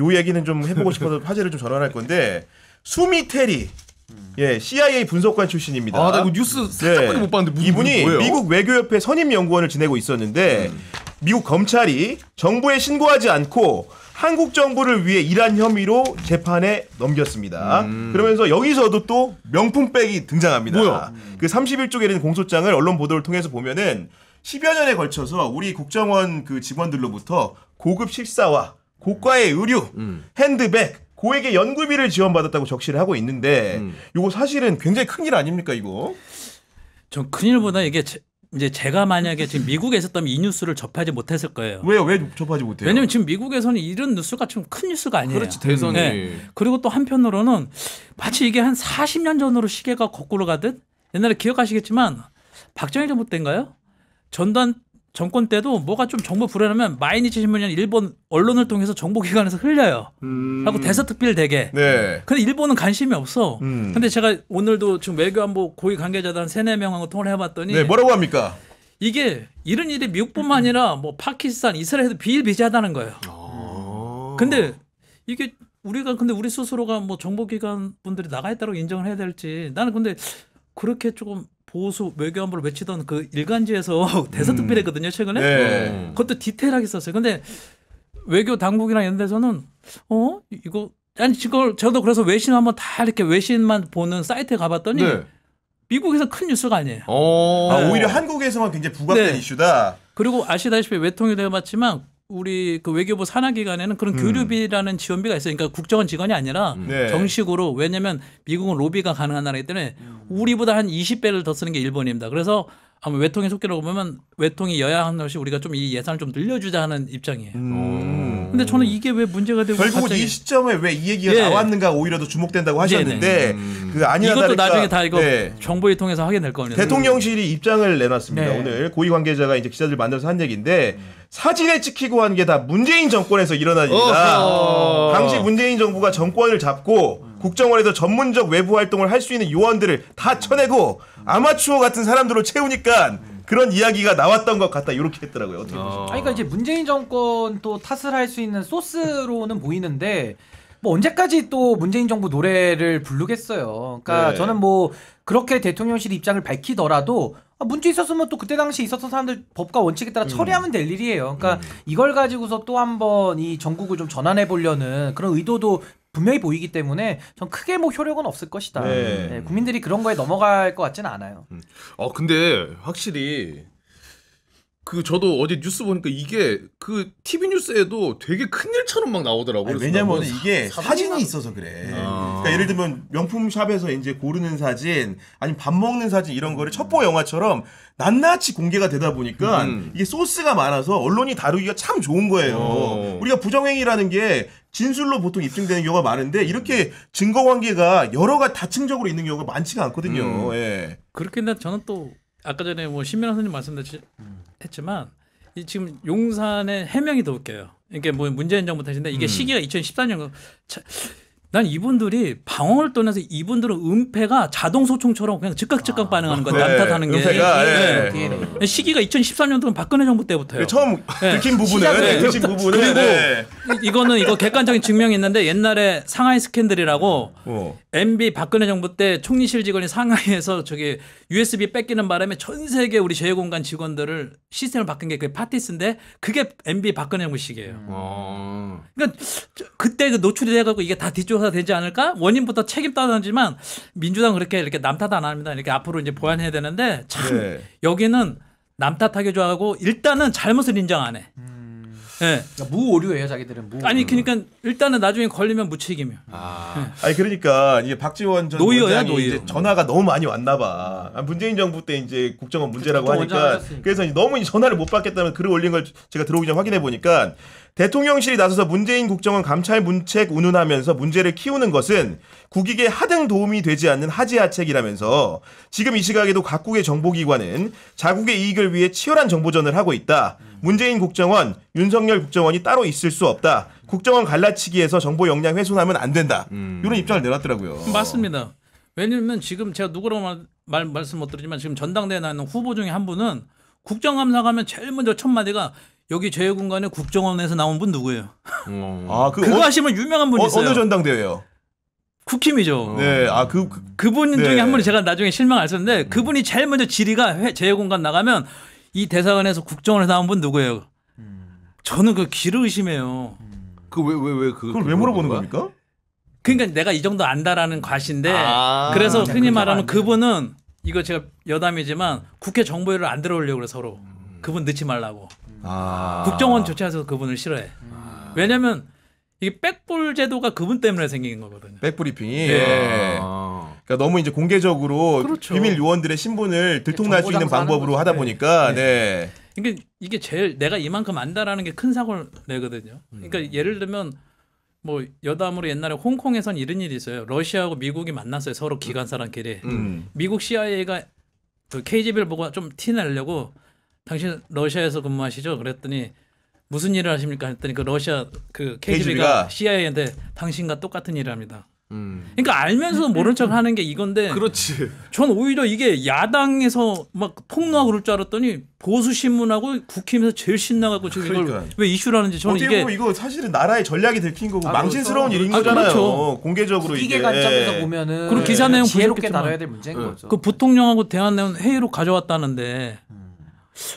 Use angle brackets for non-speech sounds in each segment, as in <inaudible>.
요 얘기는 좀 해보고 싶어서 <laughs> 화제를 좀 전환할 건데 수미 테리 예, CIA 분석관 출신입니다. 아, 나 이거 뉴스 살짝밖에 예. 못 봤는데 이분이 뭐예요? 미국 외교협회 선임 연구원을 지내고 있었는데 음. 미국 검찰이 정부에 신고하지 않고 한국 정부를 위해 일한 혐의로 재판에 넘겼습니다. 음. 그러면서 여기서도 또 명품백이 등장합니다. 뭐야? 그 31쪽에 있는 공소장을 언론 보도를 통해서 보면은 10여 년에 걸쳐서 우리 국정원 그 직원들로부터 고급 식사와 고가의 의류, 음. 핸드백, 고액의 연구비를 지원받았다고 적시를 하고 있는데 음. 이거 사실은 굉장히 큰 일 아닙니까 이거? 전 큰일보다 이게 제, 이제 제가 만약에 지금 미국에 있었다면 이 뉴스를 접하지 못했을 거예요. 왜요? 왜 접하지 못해요? 왜냐면 지금 미국에서는 이런 뉴스가 좀큰 뉴스가 아니에요. 그렇지 대선이. 네. 그리고 또 한편으로는 마치 이게 한 40년 전으로 시계가 거꾸로 가듯 옛날에 기억하시겠지만 박정희 정부 때인가요? 전단 정권 때도 뭐가 좀 정보 불안하면 마이니치 신문이나 일본 언론을 통해서 정보기관에서 흘려요. 음. 하고 대서특필 되게. 네. 근데 일본은 관심이 없어. 음. 근데 제가 오늘도 지금 외교안보 고위 관계자단 세네 명하고 통화를 해봤더니. 네, 뭐라고 합니까? 이게 이런 일이 미국뿐만 아니라 뭐 파키스탄, 이스라엘도 비일비재하다는 거예요. 아. 근데 이게 우리가 근데 우리 스스로가 뭐 정보기관 분들이 나가 있다고 인정을 해야 될지 나는 근데 그렇게 조금 보수 외교안보를 외치던 그 일간지에서 <laughs> 대서특필했거든요 음. 최근에 네. 어. 그것도 디테일하게 썼어요 근데 외교 당국이나 이런 데서는 어 이거 아니 지금 저도 그래서 외신 한번 다 이렇게 외신만 보는 사이트에 가봤더니 네. 미국에서 큰 뉴스가 아니에요. 어. 아, 네. 아, 오히려 한국에서만 굉장히 부각된 네. 이슈다. 그리고 아시다시피 외통이 되어봤지만 우리 그 외교부 산하 기관에는 그런 음. 교류비라는 음. 지원비가 있어요. 그러니까 국정원 직원이 아니라 음. 네. 정식으로 왜냐면 미국은 로비가 가능한 나라이기 때문에 음. 우리보다 한 20배를 더 쓰는 게 일본입니다. 그래서 아마 외통의 속기라고 보면 외통이 여야 한 것이 우리가 좀 이 예산을 좀 늘려주자 하는 입장이에요. 음. 근데 저는 이게 왜 문제가 되고 결국은 갑자기... 이 시점에 왜 이 얘기가 예. 나왔는가 오히려 더 주목된다고 하셨는데 음. 그 아니라 이것도 다를까... 나중에 다 이거 네. 정보를 통해서 하게 될 거예요. 대통령실이 입장을 내놨습니다. 네. 오늘 고위 관계자가 이제 기자들 만나서 한 얘기인데 사진을 찍히고 한 게 다 문재인 정권에서 일어난 일이다. 당시 문재인 정부가 정권을 잡고 국정원에서 전문적 외부 활동을 할 수 있는 요원들을 다 쳐내고 아마추어 같은 사람들로 채우니까 그런 이야기가 나왔던 것 같다 이렇게 했더라고요 어떻게 보시면 아 그러니까 이제 문재인 정권 또 탓을 할 수 있는 소스로는 보이는데 뭐 언제까지 또 문재인 정부 노래를 부르겠어요. 그러니까 네. 저는 뭐 그렇게 대통령실 입장을 밝히더라도 아, 문제 있었으면 또 그때 당시 있었던 사람들 법과 원칙에 따라 음. 처리하면 될 일이에요. 그러니까 음. 이걸 가지고서 또 한 번 이 전국을 좀 전환해 보려는 그런 의도도 분명히 보이기 때문에 전 크게 뭐 효력은 없을 것이다. 네. 네, 국민들이 그런 거에 넘어갈 것 같지는 않아요. 음. 어 근데 확실히 그 저도 어제 뉴스 보니까 이게 그 TV 뉴스에도 되게 큰 일처럼 막 나오더라고요. 왜냐면 이게 사, 사진이 있어서 그래. 아, 그러니까 예를 들면 명품 샵에서 이제 고르는 사진 아니면 밥 먹는 사진 이런 거를 첩보 영화처럼 낱낱이 공개가 되다 보니까 음. 이게 소스가 많아서 언론이 다루기가 참 좋은 거예요. 어. 우리가 부정행위라는 게 진술로 보통 입증되는 경우가 많은데 이렇게 증거 관계가 여러가 다층적으로 있는 경우가 많지가 않거든요. 음. 예. 그렇긴 한데 저는 또 아까 전에 뭐 신민아 선생님 말씀했지만 이 지금 용산의 해명이 더 웃겨요. 이게 뭐 문재인 정부 탓인데 이게 음. 시기가 2014년 차, 난 이분들이 방황을 떠나서 이분들은 은폐가 자동 소총처럼 그냥 즉각 즉각 아. 반응하는 거야. 네, 남탓하는 게. 은폐가, 네. 네. 네. 시기가 2013년도는 박근혜 정부 때부터요. 예, 처음 예. 들킨 부분은 들부분 그리고 네. 이거는 이거 객관적인 증명이 있는데 옛날에 상하이 스캔들이라고 어. MB 박근혜 정부 때 총리실 직원이 상하이에서 저기 USB 뺏기는 바람에 전 세계 우리 제휴공간 직원들을 시스템을 바꾼 게 그게 파티스인데 그게 MB 박근혜 정부식이에요. 어. 음. 아. 그러니까 그때 그 노출이 돼가지고 이게 다 뒷조사 되지 않을까? 원인부터 책임 따지지만 민주당 그렇게 이렇게 남탓 안 합니다. 이렇게 앞으로 이제 보완해야 되는데 참 네. 여기는 남탓하게 좋아하고 일단은 잘못을 인정 안 해. 음. 네. 그러니까 무오류예요 자기들은. 무 아니 그러니까 일단은 나중에 걸리면 무책임이야. 아. 네. 아니 그러니까 이제 박지원 전 노이어야, 노이어. 이제 전화가 너무 많이 왔나봐. 아, 문재인 정부 때 이제 국정원 문제라고 그 하니까 그래서 너무 전화를 못 받겠다는 글을 올린 걸 제가 들어오기 전 확인해 보니까 대통령실이 나서서 문재인 국정원 감찰 문책 운운하면서 문제를 키우는 것은 국익에 하등 도움이 되지 않는 하지하책이라면서 지금 이 시각에도 각국의 정보기관은 자국의 이익을 위해 치열한 정보전을 하고 있다. 음. 문재인 국정원, 윤석열 국정원이 따로 있을 수 없다. 국정원 갈라치기에서 정보 역량 훼손하면 안 된다. 음. 이런 입장을 내놨더라고요. 맞습니다. 왜냐면 지금 제가 누구라고 말, 말, 말씀 못 드리지만 지금 전당대회 나는 후보 중에 한 분은 국정감사 가면 제일 먼저 첫 마디가 여기 제외공간에 국정원에서 나온 분 누구예요? 음. 아, 그 그거 어, 하시면 유명한 분이 어, 있어요. 어느 전당대회요? 쿠킴이죠. 어. 네, 아 그 그, 그분 네. 중에 한 분이 제가 나중에 실망했었는데 그분이 제일 먼저 지리가 제외 공간 나가면 이 대사관에서 국정원에 나온 분 누구예요? 음. 저는 그 기를 의심해요. 그왜 왜 왜그 음. 그 그걸 왜 물어보는 겁니까? 그러니까 내가 이 정도 안다라는 과신데 아, 그래서 아, 흔히 말하는 그분은 이거 제가 여담이지만 국회 정보위를안 들어오려고 그래 서로 음. 그분 넣지 말라고 아. 국정원 조치해서 그분을 싫어해. 왜냐면 이게 백불 제도가 그분 때문에 생긴 거거든요. 백브리핑이. 예. 아. 그러니까 너무 이제 공개적으로 그렇죠. 비밀 요원들의 신분을 네, 들통날 수 있는 방법으로 하다 예. 보니까 예. 네. 이게 그러니까 이게 제일 내가 이만큼 안다라는 게 큰 사고를 내거든요. 음. 그러니까 음. 예를 들면 뭐 여담으로 옛날에 홍콩에선 이런 일이 있어요. 러시아하고 미국이 만났어요. 서로 기관사랑끼리. 음. 음. 미국 CIA가 그 KGB를 보고 좀티 내려고 당신 러시아에서 근무하시죠? 그랬더니 무슨 일을 하십니까 했더니 그 러시아 그 KGB가, KGB가 CIA한테 당신과 똑같은 일을 합니다. 음. 그러니까 알면서 모른 척 하는 게 이건데. 그렇지. 전 오히려 이게 야당에서 막 폭로하고 그럴 줄 알았더니 보수 신문하고 국힘에서 제일 신나갖고 지금 그러니까. 이걸 왜 이슈라는지 저는 이게 이거 사실은 나라의 전략이 들킨 거고 아, 망신스러운 그렇죠. 일인 아, 거잖아요. 아, 그렇죠. 어, 공개적으로 이게 관점에서 예. 보면은 그리고 기사 내용 지혜롭게 다뤄야 될 문제인 응. 예. 거죠. 그 부통령하고 대한 내용 회의로 가져왔다는데. 음.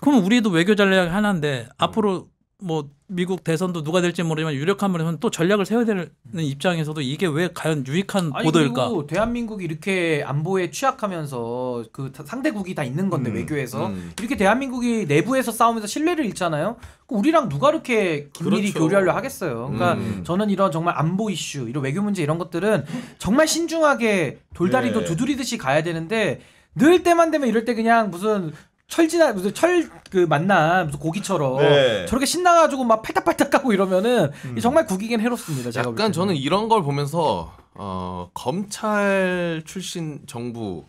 그럼 우리도 외교 전략 하나인데 앞으로 뭐 미국 대선도 누가 될지 모르지만 유력한 분이면 또 전략을 세워야 되는 음. 입장에서도 이게 왜 과연 유익한 아니, 보도일까? 그리고 대한민국이 이렇게 안보에 취약하면서 그 상대국이 다 있는 건데 음, 외교에서 음. 이렇게 대한민국이 내부에서 싸우면서 신뢰를 잃잖아요. 우리랑 누가 이렇게 긴밀히 그렇죠. 교류하려 하겠어요. 그러니까 음. 저는 이런 정말 안보 이슈, 이런 외교 문제 이런 것들은 정말 신중하게 돌다리도 네. 두드리듯이 가야 되는데 늘 때만 되면 이럴 때 그냥 무슨 철지나 무슨 철 그 만난 무슨 고기처럼 네. 저렇게 신나가지고 막 팔딱팔딱 가고 이러면은 음. 정말 구기긴 해롭습니다. 제가 약간 저는 이런 걸 보면서 어, 검찰 출신 정부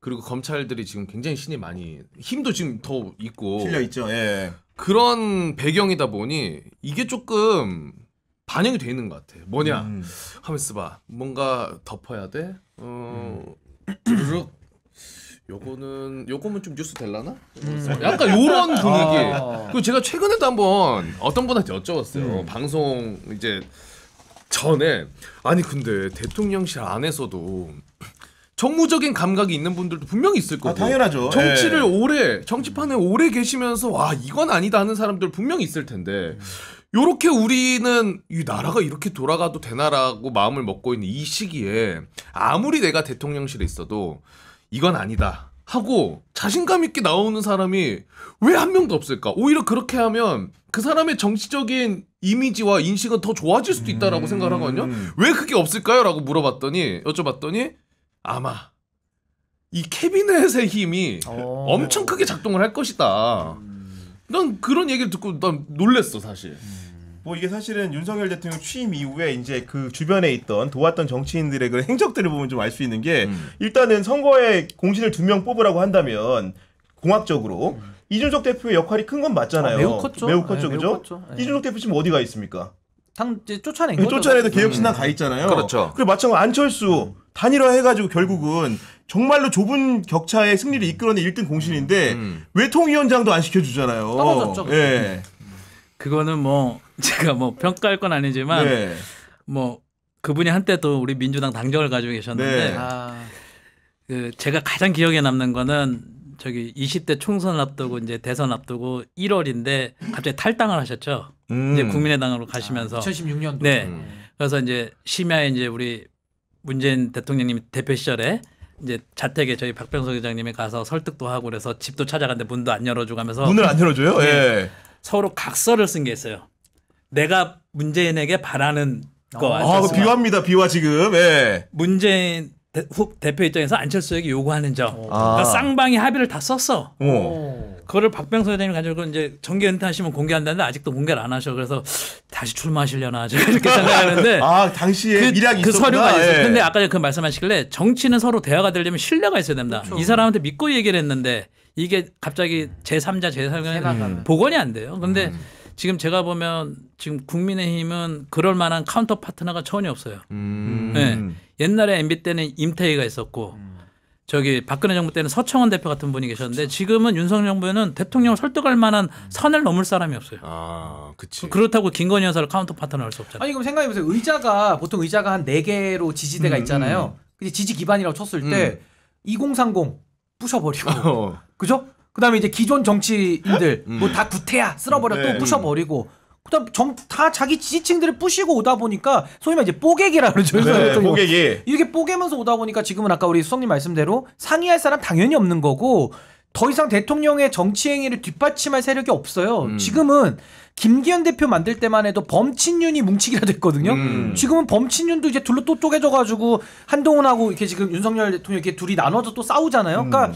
그리고 검찰들이 지금 굉장히 신이 많이 힘도 지금 더 있고 실려 있죠. 예. 그런 배경이다 보니 이게 조금 반영이 돼 있는 것 같아. 뭐냐 음. 하면서 봐 뭔가 덮어야 돼. 어, 음. 요거는 요거면 좀 뉴스 될라나? 음. 어, 약간 요런 아. 분위기. 아. 그리고 제가 최근에도 한번 어떤 분한테 여쭤봤어요. 음. 방송 이제 전에 아니 근데 대통령실 안에서도 정무적인 감각이 있는 분들도 분명히 있을 아, 거고 아, 당연하죠. 예. 정치를 예. 오래 정치판에 오래 계시면서 와 이건 아니다 하는 사람들 분명히 있을 텐데 요렇게 우리는 이 나라가 이렇게 돌아가도 되나라고 마음을 먹고 있는 이 시기에 아무리 내가 대통령실에 있어도 이건 아니다 하고 자신감 있게 나오는 사람이 왜 한 명도 없을까? 오히려 그렇게 하면 그 사람의 정치적인 이미지와 인식은 더 좋아질 수도 있다라고 음... 생각하거든요. 을왜 그게 없을까요? 라고 물어봤더니 여쭤봤더니 아마 이 캐비넷의 힘이 어... 엄청 크게 작동을 할 것이다. 음. 난 그런 얘기를 듣고 난 놀랬어 사실. 음... 뭐 이게 사실은 윤석열 대통령 취임 이후에 이제 그 주변에 있던 도왔던 정치인들의 그 행적들을 보면 좀 알 수 있는 게 음. 일단은 선거에 공신을 두 명 뽑으라고 한다면 공학적으로 음. 이준석 대표의 역할이 큰 건 맞잖아요. 아, 매우 컸죠. 매우 컸죠, 네, 그죠? 네. 이준석 대표 지금 어디가 있습니까? 당 이제 쫓아낸 거죠. 쫓아내도 개혁신당 음. 가 있잖아요. 그렇죠. 그리고 마찬가지로 안철수 음. 단일화 해가지고 결국은 정말로 좁은 격차의 승리를 이끌어낸 1등 공신인데 음. 외통위원장도 안 시켜주잖아요. 떨어졌죠. 예. 네. 그거는 뭐 제가 뭐 평가할 건 아니지만 네. 뭐 그분이 한때 도 우리 민주당 당정을 가지고 계셨는데 네. 아, 그 제가 가장 기억에 남는 거는 저기 20대 총선 앞두고 이제 대선 앞두고 1월인데 갑자기 탈당을 하셨죠. 음. 이제 국민의당으로 가시면서 아, 2016년도. 네. 음. 그래서 이제 심야에 이제 우리 문재인 대통령님 대표 시절에 이제 자택에 저희 박병석 회장님이 가서 설득도 하고 그래서 집도 찾아갔는데 문도 안 열어주고 하면서 문을 안 열어줘요? 네. 예. 네. 서로 각서를 쓴 게 있어요. 내가 문재인에게 바라는 거. 어, 아, 그 비화입니다. 비화 지금. 예. 문재인 대, 후, 대표 입장에서 안철수에게 요구하는 점. 어. 그러니까 아. 그러니까 쌍방이 합의를 다 썼어. 오. 어. 그거를 박병서 회장님 가지고 이제 정기 은퇴하시면 공개한다는데 아직도 공개를 안 하셔. 그래서 다시 출마하시려나 제가 이렇게 생각하는데. <laughs> 아 당시에 그, 미락이 그 있었구나. 서류가 있어. 예. 근데 아까 그 말씀하시길래 정치는 서로 대화가 되려면 신뢰가 있어야 된다. 그렇죠. 이 사람한테 믿고 얘기를 했는데 이게 갑자기 제 3자 제 4자 음. 복원이 안 돼요. 근데 음. 지금 제가 보면 지금 국민의힘은 그럴 만한 카운터 파트너가 전혀 없어요. 음. 네. 옛날에 MB 때는 임태희가 있었고 음. 저기 박근혜 정부 때는 서청원 대표 같은 분이 계셨는데 그쵸. 지금은 윤석열 정부에는 대통령을 설득할 만한 음. 선을 넘을 사람이 없어요. 아, 그치. 그렇다고 김건희 여사를 카운터 파트너 할 수 없잖아요. 아니 그럼 생각해 보세요. 의자가 보통 의자가 한4 개로 지지대가 음, 음. 있잖아요. 음. 근데 지지 기반이라고 쳤을 때 2030 부셔버리고 <laughs> 어. 그죠? 그다음에 이제 기존 정치인들 음. 뭐다 구태야 쓸어버려 네. 또 부셔버리고 그다음 전다 자기 지지층들을 뿌시고 오다 보니까 소위 말해 이제 뽀개기라 그러죠. 네, 뽀개 뽀개기. 이렇게 뽀개면서 오다 보니까 지금은 아까 우리 수석님 말씀대로 상의할 사람 당연히 없는 거고 더 이상 대통령의 정치 행위를 뒷받침할 세력이 없어요. 음. 지금은 김기현 대표 만들 때만 해도 범친윤이 뭉치기라 됐거든요. 음. 지금은 범친윤도 이제 둘로 또 쪼개져가지고 한동훈하고 이렇게 지금 윤석열 대통령 이렇게 둘이 나눠서 또 싸우잖아요. 그러니까 음.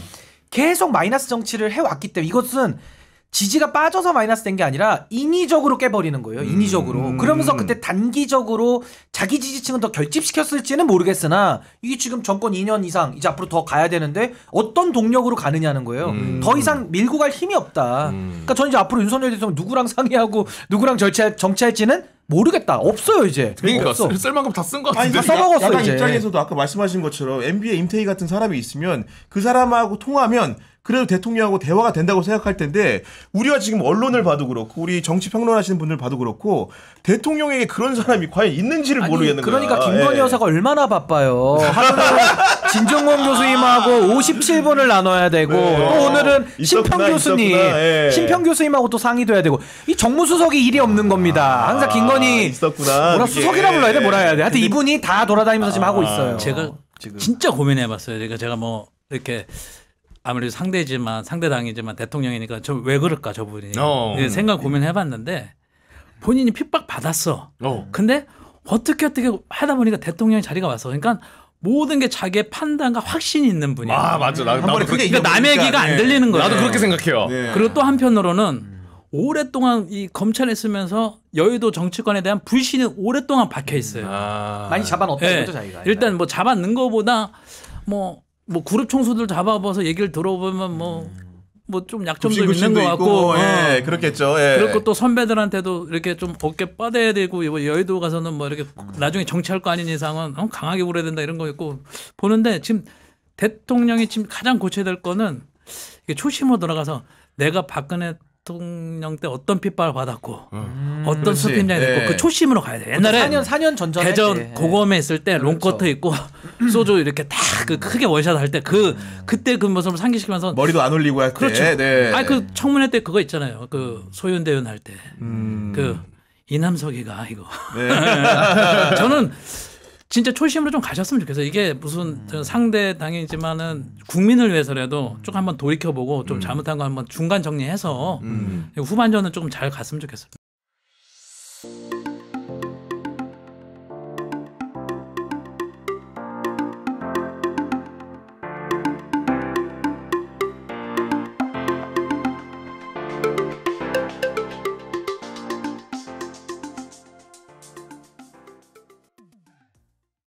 계속 마이너스 정치를 해왔기 때문에 이것은 지지가 빠져서 마이너스 된 게 아니라 인위적으로 깨버리는 거예요. 인위적으로. 음. 그러면서 그때 단기적으로 자기 지지층은 더 결집시켰을지는 모르겠으나 이게 지금 정권 2년 이상 이제 앞으로 더 가야 되는데 어떤 동력으로 가느냐는 거예요. 음. 더 이상 밀고 갈 힘이 없다. 음. 그러니까 저는 이제 앞으로 윤석열 대통령 누구랑 상의하고 누구랑 절차, 정치할지는 모르겠다. 없어요 이제. 그러니까 없어. 쓸만큼 다 쓴 것 같은데. 아니, 다 써먹었어 야간 이제. 입장에서도 아까 말씀하신 것처럼 NBA 임태희 같은 사람이 있으면 그 사람하고 통하면 그래도 대통령하고 대화가 된다고 생각할 텐데 우리가 지금 언론을 봐도 그렇고 우리 정치 평론하시는 분들 봐도 그렇고 대통령에게 그런 사람이 과연 있는지를 아니, 모르겠는 그러니까 거야. 예. 김건희 예. 여사가 얼마나 바빠요. <laughs> 진정권 교수님하고 57분을 나눠야 되고 네. 또 오늘은 심평 교수님, 예. 신평 교수님하고 또 상의도 해야 되고 이 정무수석이 일이 없는 겁니다. 아, 항상 김건희 아, 있었구나. 뭐라 그게. 수석이라 불러야 돼, 뭐라 해야 돼. 하여튼 이분이 다 돌아다니면서 아, 지금 하고 아. 있어요. 제가 지금. 진짜 고민해봤어요. 그러니까 제가 뭐 이렇게 아무래도 상대지만 상대당이지만 대통령이니까 저 왜 그럴까 저분이 어. 예, 생각 고민해봤는데 본인이 핍박 받았어. 어. 근데 어떻게 어떻게 하다 보니까 대통령 자리가 왔어. 그러니까 모든 게 자기의 판단과 확신이 있는 분이야. 아 맞아. 나, 나도 그게 그러니까 남의 얘기가 안 들리는 거야. 네. 나도 그렇게 생각해요. 네. 그리고 또 한편으로는 오랫동안 이 검찰에 있으면서 여의도 정치권에 대한 불신이 오랫동안 박혀 있어요. 아. 많이 잡아넣었던 네. 예. 자기가. 일단 뭐 잡아넣은 거보다 뭐뭐 그룹 총수들 잡아봐서 얘기를 들어보면 뭐 뭐 좀 약점도 있는 것 같고 뭐, 예, 어. 그렇겠죠. 예. 그리고또 선배들한테도 이렇게 좀 어깨 빠대야 되고 뭐 여의도 가서는 뭐 이렇게 나중에 정치할 거 아닌 이상은 어, 강하게 굴어야 된다 이런 거 있고 보는데 지금 대통령이 지금 가장 고쳐야 될 거는 이게 초심으로 돌아가서 내가 박근혜 대통령 때 어떤 핏발 받았고 음, 어떤 수핀장이 됐고 네. 그 초심으로 가야 돼. 옛날에 4년 4년 전 대전 예. 고검에 있을 때 네. 롱코트 그렇죠. 입고 음. 소주 이렇게 딱그 크게 원샷 할 때 그 그때 그 모습을 상기시키면서 머리도 안 올리고 할 때. 그렇죠. 네. 아니 그 청문회 때 그거 있잖아요. 그 소윤대윤 할 때. 음. 그 이남석이가 이거. 네. <laughs> 저는 진짜 초심으로 좀 가셨으면 좋겠어요. 이게 무슨 음. 상대 당이지만은 국민을 위해서라도 쭉 한번 돌이켜보고 좀 음. 잘못한 거 한번 중간 정리해서 후반전은 조금 잘 갔으면 좋겠어요.